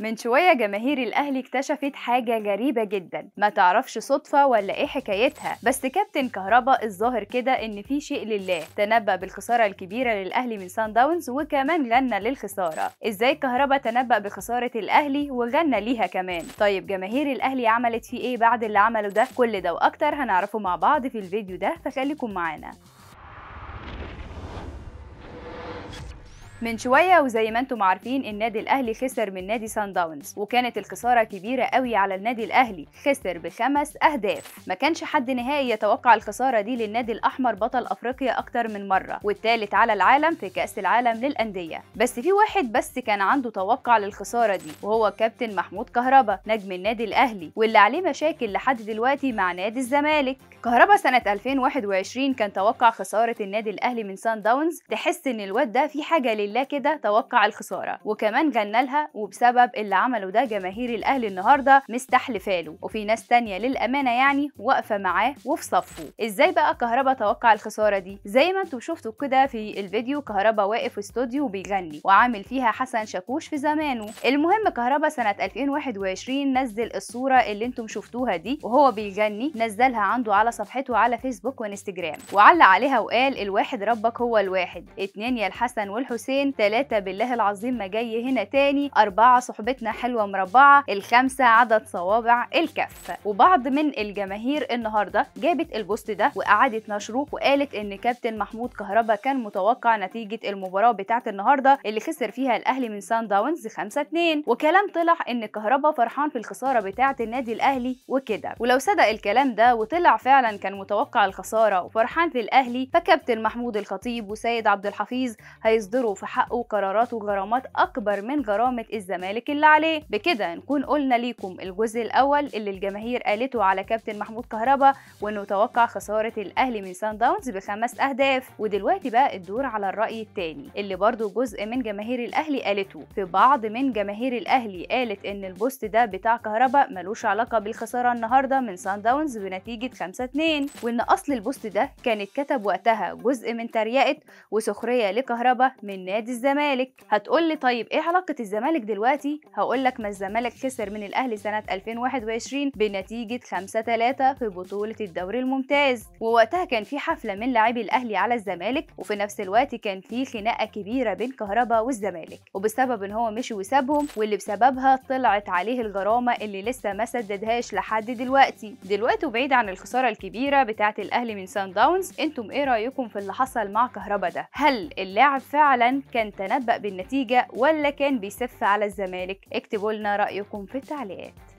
من شوية جماهير الأهلي اكتشفت حاجة غريبة جدا ما تعرفش صدفة ولا إيه حكايتها بس كابتن كهربا الظاهر كده إن في شيء لله تنبأ بالخسارة الكبيرة للأهلي من سان داونز وكمان غنى للخسارة إزاي كهربا تنبأ بخسارة الأهلي وغنى ليها كمان طيب جماهير الأهلي عملت فيه إيه بعد اللي عمله ده كل ده وأكتر هنعرفه مع بعض في الفيديو ده فخليكم معانا من شويه وزي ما انتم عارفين النادي الاهلي خسر من نادي سان داونز وكانت الخساره كبيره قوي على النادي الاهلي خسر بخمس اهداف ما كانش حد نهائي يتوقع الخساره دي للنادي الاحمر بطل افريقيا اكتر من مره والتالت على العالم في كاس العالم للانديه بس في واحد بس كان عنده توقع للخساره دي وهو كابتن محمود كهربا نجم النادي الاهلي واللي عليه مشاكل لحد دلوقتي مع نادي الزمالك كهربا سنه 2021 كان توقع خساره النادي الاهلي من سان داونز تحس ان الواد ده في حاجه لله كده توقع الخساره وكمان غنى لها وبسبب اللي عمله ده جماهير الاهلي النهارده مستحلفاله وفي ناس تانية للامانه يعني واقفه معاه وفي صفه ازاي بقى كهربا توقع الخساره دي زي ما انتم شفتوا كده في الفيديو كهربا واقف في استوديو وبيغني وعامل فيها حسن شاكوش في زمانه المهم كهربا سنه 2021 نزل الصوره اللي انتم شفتوها دي وهو بيغني نزلها عنده على صفحته على فيسبوك وانستجرام وعلق عليها وقال الواحد ربك هو الواحد اتنين يا الحسن والحسين اتنين تلاتة بالله العظيم ما جاي هنا تاني أربعة صحبتنا حلوة مربعة الخمسة عدد صوابع الكف وبعض من الجماهير النهاردة جابت البوست ده وقعدت نشره وقالت إن كابتن محمود كهربا كان متوقع نتيجة المباراة بتاعة النهاردة اللي خسر فيها الأهلي من سان داونز 5-2 وكلام طلع إن كهربا فرحان في الخسارة بتاعة النادي الأهلي وكده ولو صدق الكلام ده وطلع فعلا كان متوقع الخسارة وفرحان في الأهلي فكابتن محمود الخطيب وسيد عبد الحفيظ هيصدروا في حقه قرارات وغرامات أكبر من غرامة الزمالك اللي عليه بكده نكون قلنا ليكم الجزء الأول اللي الجماهير قالته على كابتن محمود كهربا وإنه توقع خسارة الأهلي من سان داونز بخمس أهداف ودلوقتي بقى الدور على الرأي الثاني اللي برضه جزء من جماهير الأهلي قالته في بعض من جماهير الأهلي قالت إن البوست ده بتاع كهربا ملوش علاقة بالخسارة النهاردة من سان داونز بنتيجة 5-2 وإن أصل البوست ده كان اتكتب وقتها جزء من تريقة وسخرية لكهربا من نادي نادي الزمالك هتقول لي طيب ايه علاقه الزمالك دلوقتي هقول لك ما الزمالك خسر من الاهلي سنه 2021 بنتيجه 5 3 في بطوله الدوري الممتاز ووقتها كان في حفله من لاعبي الاهلي على الزمالك وفي نفس الوقت كان في خناقه كبيره بين كهربا والزمالك وبسبب ان هو مشي وسابهم واللي بسببها طلعت عليه الغرامه اللي لسه ما سددهاش لحد دلوقتي دلوقتي وبعيد عن الخساره الكبيره بتاعه الاهلي من سان داونز انتم ايه رايكم في اللي حصل مع كهربا ده هل اللاعب فعلا كان تنبأ بالنتيجة ولا كان بيسف على الزمالك اكتبوا لنا رأيكم في التعليقات